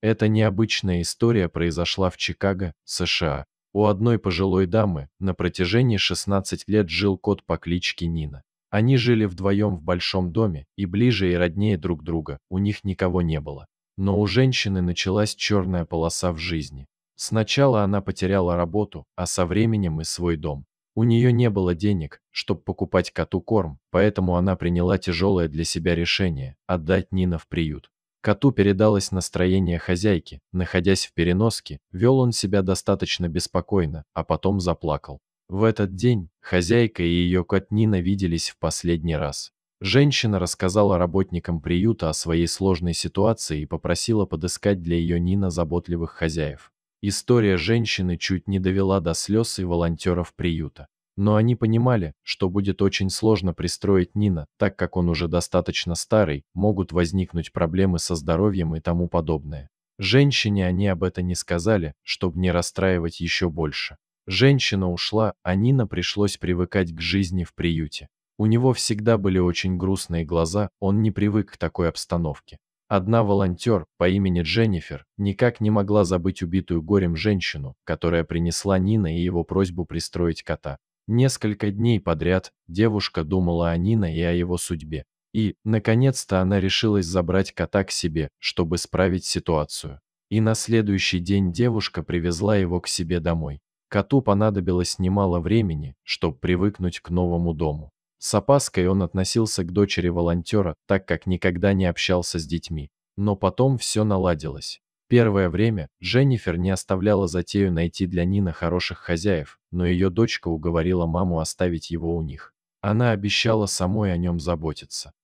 Эта необычная история произошла в Чикаго, США. У одной пожилой дамы на протяжении 16 лет жил кот по кличке Нина. Они жили вдвоем в большом доме, и ближе и роднее друг друга, у них никого не было. Но у женщины началась черная полоса в жизни. Сначала она потеряла работу, а со временем и свой дом. У нее не было денег, чтобы покупать коту корм, поэтому она приняла тяжелое для себя решение – отдать Нина в приют. Коту передалось настроение хозяйки. Находясь в переноске, вел он себя достаточно беспокойно, а потом заплакал. В этот день хозяйка и ее кот Нина виделись в последний раз. Женщина рассказала работникам приюта о своей сложной ситуации и попросила подыскать для ее Нина заботливых хозяев. История женщины чуть не довела до слез и волонтеров приюта но они понимали, что будет очень сложно пристроить Нина, так как он уже достаточно старый, могут возникнуть проблемы со здоровьем и тому подобное. Женщине они об этом не сказали, чтобы не расстраивать еще больше. Женщина ушла, а Нина пришлось привыкать к жизни в приюте. У него всегда были очень грустные глаза, он не привык к такой обстановке. Одна волонтер по имени Дженнифер никак не могла забыть убитую горем женщину, которая принесла Нина и его просьбу пристроить кота. Несколько дней подряд девушка думала о Нине и о его судьбе. И, наконец-то, она решилась забрать кота к себе, чтобы справить ситуацию. И на следующий день девушка привезла его к себе домой. Коту понадобилось немало времени, чтобы привыкнуть к новому дому. С опаской он относился к дочери волонтера, так как никогда не общался с детьми. Но потом все наладилось. Первое время Дженнифер не оставляла затею найти для Нина хороших хозяев, но ее дочка уговорила маму оставить его у них. Она обещала самой о нем заботиться.